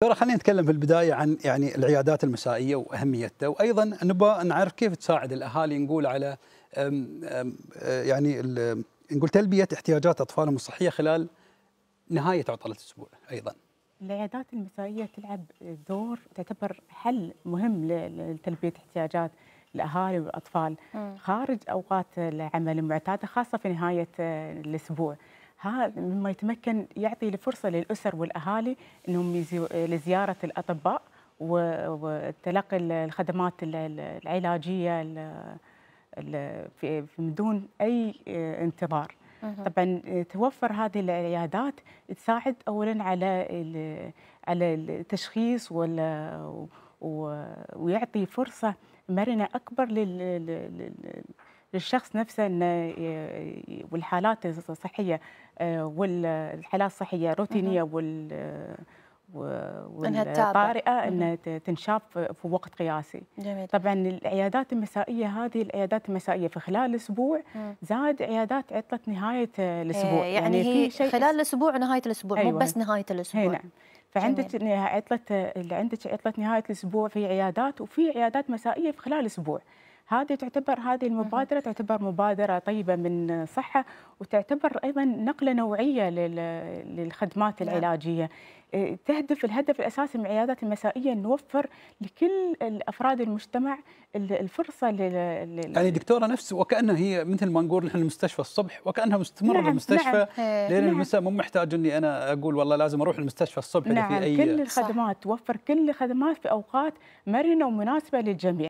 ترى خلينا نتكلم في البدايه عن يعني العيادات المسائيه واهميتها وايضا نبغى نعرف كيف تساعد الاهالي نقول على أم أم يعني نقول تلبيه احتياجات اطفالهم الصحيه خلال نهايه عطله الاسبوع ايضا. العيادات المسائيه تلعب دور تعتبر حل مهم لتلبيه احتياجات الاهالي والاطفال خارج اوقات العمل المعتاده خاصه في نهايه الاسبوع. هذا مما يتمكن يعطي الفرصة للأسر والأهالي أنهم لزيارة الأطباء وتلقي الخدمات العلاجية من دون أي آه، انتظار طبعا آه، توفر هذه العيادات تساعد اولا على على التشخيص وال ويعطي فرصه مرنه اكبر للشخص نفسه ان والحالات الصحيه آه، والحالات الصحيه الروتينيه وال والطارئه انها تنشاف في وقت قياسي. جميل. طبعا العيادات المسائيه هذه العيادات المسائيه في خلال اسبوع زاد عيادات عطله نهايه الاسبوع إيه، يعني, يعني هي شيء خلال الاسبوع نهايه الاسبوع أيوة. مو بس نهايه الاسبوع. نعم. فعندك عطله اللي عندك عطله نهايه الاسبوع في عيادات وفي عيادات مسائيه في خلال اسبوع. هذه تعتبر هذه المبادره تعتبر مبادره طيبه من صحه وتعتبر ايضا نقله نوعيه للخدمات نعم. العلاجيه إيه، تهدف الهدف الاساسي من العيادات المسائيه نوفر لكل افراد المجتمع الفرصه لل... يعني دكتوره نفس وكانها هي مثل ما نقول نحن المستشفى الصبح وكانها مستمره نعم المستشفى نعم لين نعم المساء مو محتاج اني انا اقول والله لازم اروح المستشفى الصبح نعم اذا في نعم، اي كل الخدمات توفر كل الخدمات في اوقات مرنه ومناسبه للجميع